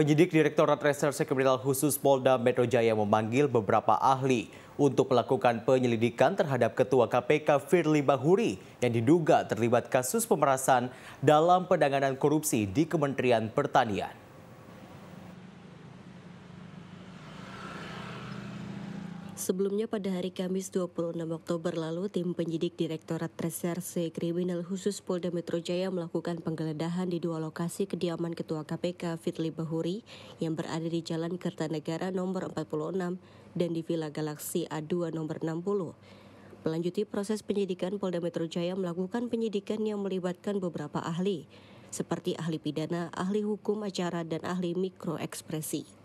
Penyidik Direktorat Reserse Kriminal Khusus Polda Metro Jaya memanggil beberapa ahli untuk melakukan penyelidikan terhadap Ketua KPK Firly Bahuri yang diduga terlibat kasus pemerasan dalam penanganan korupsi di Kementerian Pertanian. Sebelumnya pada hari Kamis 26 Oktober lalu, tim penyidik Direktorat Reserse Kriminal Khusus Polda Metro Jaya melakukan penggeledahan di dua lokasi kediaman Ketua KPK Fitli Bahuri yang berada di Jalan Kertanegara nomor 46 dan di Villa Galaksi A2 nomor 60. Melanjuti proses penyidikan, Polda Metro Jaya melakukan penyidikan yang melibatkan beberapa ahli, seperti ahli pidana, ahli hukum acara, dan ahli mikroekspresi.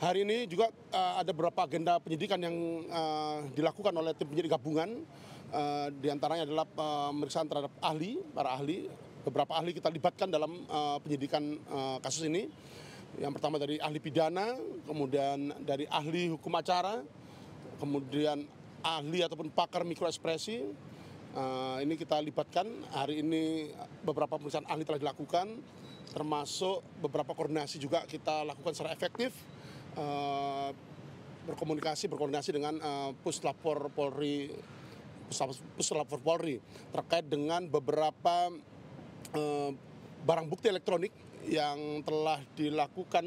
Hari ini juga uh, ada beberapa agenda penyidikan yang uh, dilakukan oleh tim penyidik gabungan. Uh, di antaranya adalah pemeriksaan terhadap ahli, para ahli. Beberapa ahli kita libatkan dalam uh, penyidikan uh, kasus ini. Yang pertama dari ahli pidana, kemudian dari ahli hukum acara, kemudian ahli ataupun pakar mikroekspresi. Uh, ini kita libatkan. Hari ini beberapa pemeriksaan ahli telah dilakukan, termasuk beberapa koordinasi juga kita lakukan secara efektif uh, berkomunikasi berkoordinasi dengan uh, puslapor Polri puslapor Polri terkait dengan beberapa uh, barang bukti elektronik yang telah dilakukan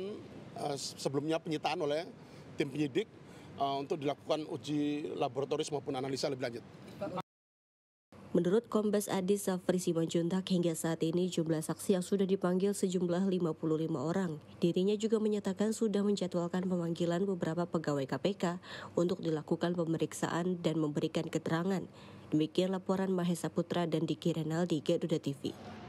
uh, sebelumnya penyitaan oleh tim penyidik uh, untuk dilakukan uji laboratoris maupun analisa lebih lanjut. Menurut Kombes Adi Safri Simanjuntak, hingga saat ini jumlah saksi yang sudah dipanggil sejumlah 55 orang. Dirinya juga menyatakan sudah menjadwalkan pemanggilan beberapa pegawai KPK untuk dilakukan pemeriksaan dan memberikan keterangan. Demikian laporan Mahesa Putra dan Diki Renaldi, Gedudah TV.